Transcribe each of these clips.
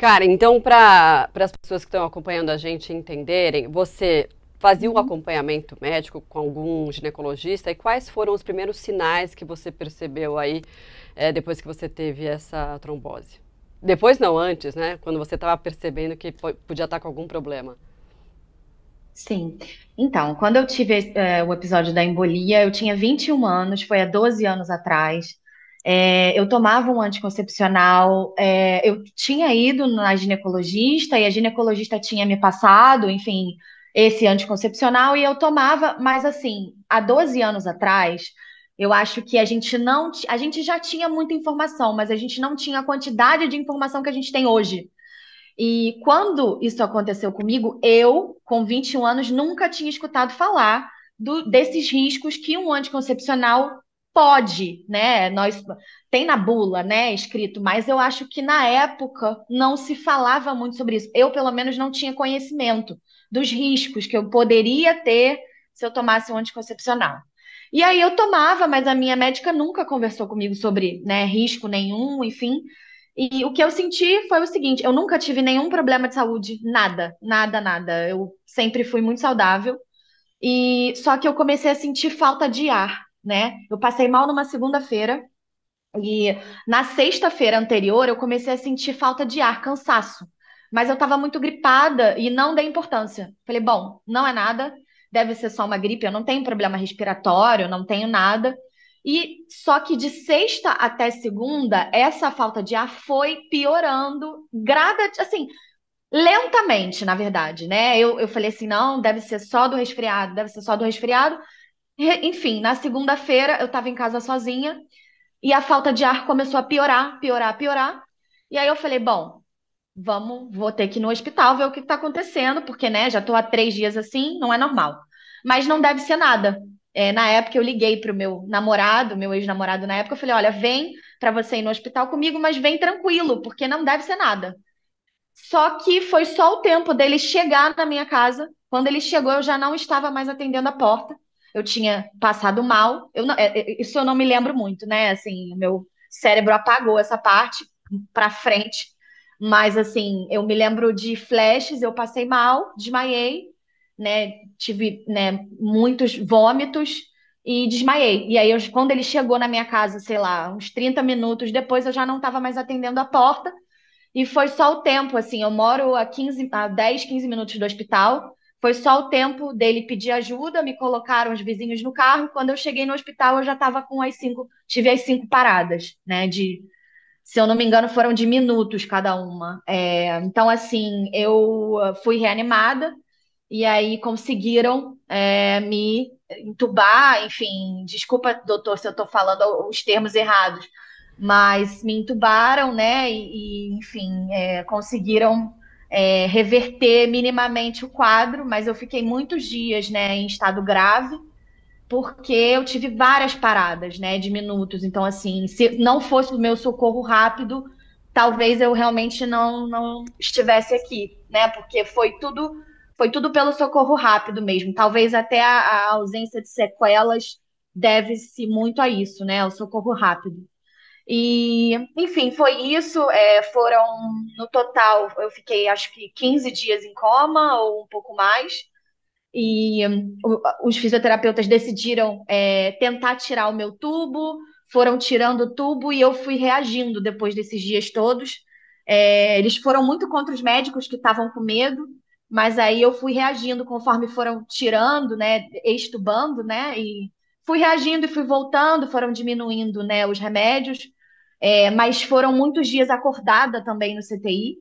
Cara, então para as pessoas que estão acompanhando a gente entenderem, você fazia um uhum. acompanhamento médico com algum ginecologista e quais foram os primeiros sinais que você percebeu aí é, depois que você teve essa trombose? Depois não, antes, né? Quando você estava percebendo que podia estar tá com algum problema. Sim. Então, quando eu tive é, o episódio da embolia, eu tinha 21 anos, foi há 12 anos atrás. É, eu tomava um anticoncepcional, é, eu tinha ido na ginecologista e a ginecologista tinha me passado, enfim, esse anticoncepcional e eu tomava, mas assim, há 12 anos atrás, eu acho que a gente não, a gente já tinha muita informação, mas a gente não tinha a quantidade de informação que a gente tem hoje. E quando isso aconteceu comigo, eu, com 21 anos, nunca tinha escutado falar do, desses riscos que um anticoncepcional pode, né? Nós tem na bula, né, escrito, mas eu acho que na época não se falava muito sobre isso. Eu, pelo menos, não tinha conhecimento dos riscos que eu poderia ter se eu tomasse um anticoncepcional. E aí eu tomava, mas a minha médica nunca conversou comigo sobre, né, risco nenhum, enfim. E o que eu senti foi o seguinte, eu nunca tive nenhum problema de saúde, nada, nada, nada. Eu sempre fui muito saudável. E só que eu comecei a sentir falta de ar né? Eu passei mal numa segunda-feira e na sexta-feira anterior eu comecei a sentir falta de ar, cansaço. Mas eu estava muito gripada e não dei importância. Falei, bom, não é nada, deve ser só uma gripe, eu não tenho problema respiratório, não tenho nada. E só que de sexta até segunda, essa falta de ar foi piorando grada, assim, lentamente, na verdade, né? Eu, eu falei assim, não, deve ser só do resfriado, deve ser só do resfriado. Enfim, na segunda-feira eu estava em casa sozinha e a falta de ar começou a piorar, piorar, piorar. E aí eu falei, bom, vamos, vou ter que ir no hospital ver o que está acontecendo, porque né, já estou há três dias assim, não é normal. Mas não deve ser nada. É, na época eu liguei para o meu namorado, meu ex-namorado na época, eu falei, olha, vem para você ir no hospital comigo, mas vem tranquilo, porque não deve ser nada. Só que foi só o tempo dele chegar na minha casa. Quando ele chegou, eu já não estava mais atendendo a porta eu tinha passado mal. Eu não, é, é, isso eu não me lembro muito, né? Assim, meu cérebro apagou essa parte para frente. Mas assim, eu me lembro de flashes, eu passei mal, desmaiei, né? Tive, né, muitos vômitos e desmaiei. E aí eu, quando ele chegou na minha casa, sei lá, uns 30 minutos depois, eu já não estava mais atendendo a porta. E foi só o tempo, assim, eu moro a 15 a 10, 15 minutos do hospital. Foi só o tempo dele pedir ajuda, me colocaram os vizinhos no carro. Quando eu cheguei no hospital, eu já estava com as cinco, tive as cinco paradas, né? De, se eu não me engano, foram de minutos cada uma. É, então, assim, eu fui reanimada e aí conseguiram é, me entubar, enfim, desculpa, doutor, se eu estou falando os termos errados, mas me entubaram, né? E, e enfim, é, conseguiram é, reverter minimamente o quadro, mas eu fiquei muitos dias né, em estado grave, porque eu tive várias paradas né, de minutos. Então, assim, se não fosse o meu socorro rápido, talvez eu realmente não, não estivesse aqui, né? Porque foi tudo foi tudo pelo socorro rápido mesmo. Talvez até a, a ausência de sequelas deve-se muito a isso, né? O socorro rápido. E, enfim, foi isso. É, foram, no total, eu fiquei acho que 15 dias em coma ou um pouco mais. E hum, os fisioterapeutas decidiram é, tentar tirar o meu tubo, foram tirando o tubo e eu fui reagindo depois desses dias todos. É, eles foram muito contra os médicos que estavam com medo, mas aí eu fui reagindo conforme foram tirando, né, extubando, né, e fui reagindo e fui voltando, foram diminuindo, né, os remédios. É, mas foram muitos dias acordada também no CTI,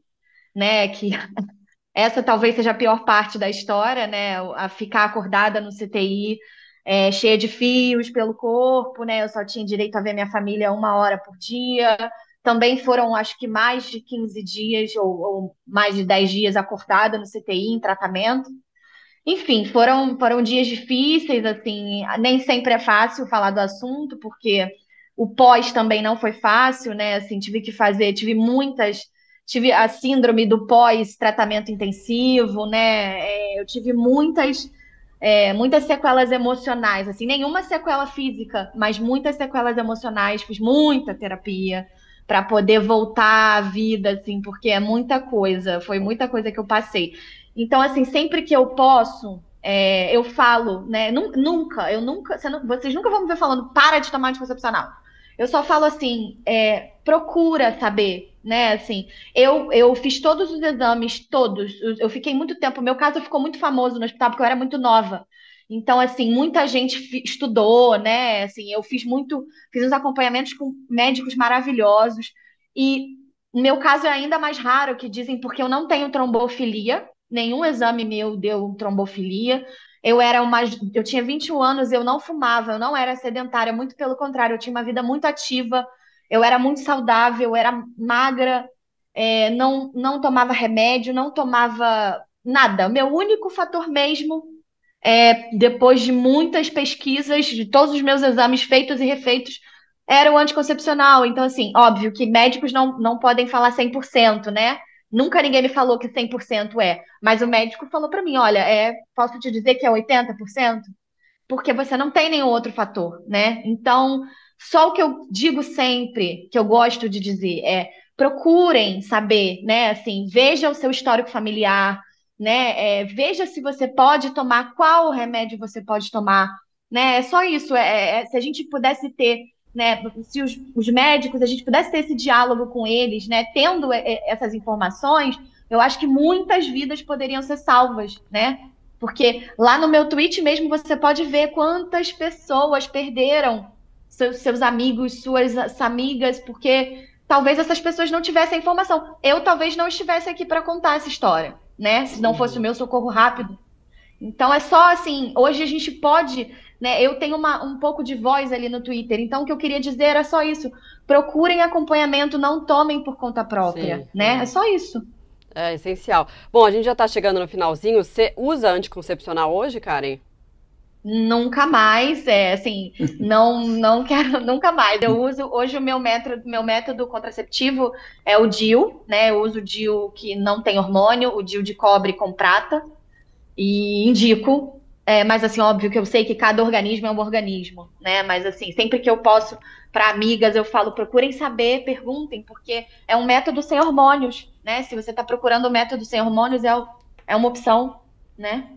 né? Que essa talvez seja a pior parte da história, né? A ficar acordada no CTI, é, cheia de fios pelo corpo, né? Eu só tinha direito a ver minha família uma hora por dia. Também foram, acho que, mais de 15 dias ou, ou mais de 10 dias acordada no CTI, em tratamento. Enfim, foram, foram dias difíceis, assim. Nem sempre é fácil falar do assunto, porque o pós também não foi fácil, né? Assim, tive que fazer, tive muitas, tive a síndrome do pós-tratamento intensivo, né? É, eu tive muitas, é, muitas sequelas emocionais, assim, nenhuma sequela física, mas muitas sequelas emocionais. Fiz muita terapia para poder voltar à vida, assim, porque é muita coisa, foi muita coisa que eu passei. Então, assim, sempre que eu posso, é, eu falo, né? Nunca, eu nunca, você vocês nunca vão me ver falando para de tomar anticoncepcional. Eu só falo assim, é, procura saber, né? Assim, eu, eu fiz todos os exames, todos. Eu fiquei muito tempo. Meu caso ficou muito famoso no hospital porque eu era muito nova. Então, assim, muita gente estudou, né? Assim, eu fiz muito, fiz uns acompanhamentos com médicos maravilhosos. E meu caso é ainda mais raro, que dizem porque eu não tenho trombofilia, nenhum exame meu deu trombofilia. Eu era uma, eu tinha 21 anos, eu não fumava, eu não era sedentária, muito pelo contrário, eu tinha uma vida muito ativa, eu era muito saudável, eu era magra, é, não, não tomava remédio, não tomava nada. Meu único fator mesmo, é, depois de muitas pesquisas, de todos os meus exames feitos e refeitos, era o anticoncepcional. Então, assim, óbvio que médicos não, não podem falar 100%, né? Nunca ninguém me falou que 100% é, mas o médico falou para mim, olha, é, posso te dizer que é 80%, porque você não tem nenhum outro fator, né? Então, só o que eu digo sempre, que eu gosto de dizer, é procurem saber, né? Assim, veja o seu histórico familiar, né? É, veja se você pode tomar, qual remédio você pode tomar, né? É só isso. É, é, se a gente pudesse ter né, se os, os, médicos, a gente pudesse ter esse diálogo com eles, né, tendo essas informações, eu acho que muitas vidas poderiam ser salvas, né? Porque lá no meu tweet mesmo você pode ver quantas pessoas perderam seus, seus amigos, suas amigas, porque talvez essas pessoas não tivessem informação. Eu talvez não estivesse aqui para contar essa história, né? Se não fosse o uhum. meu socorro rápido, então é só assim, hoje a gente pode, né? Eu tenho uma, um pouco de voz ali no Twitter, então o que eu queria dizer era só isso. Procurem acompanhamento, não tomem por conta própria, Sim, né? É. é só isso. É essencial. Bom, a gente já está chegando no finalzinho. Você usa anticoncepcional hoje, Karen? Nunca mais, é assim, não não quero nunca mais. Eu uso hoje o meu método, meu método contraceptivo é o DIU, né? Eu uso o DIU que não tem hormônio, o DIU de cobre com prata. E indico, é, mas assim, óbvio que eu sei que cada organismo é um organismo, né? Mas assim, sempre que eu posso, para amigas, eu falo, procurem saber, perguntem, porque é um método sem hormônios, né? Se você está procurando o um método sem hormônios, é, é uma opção, né?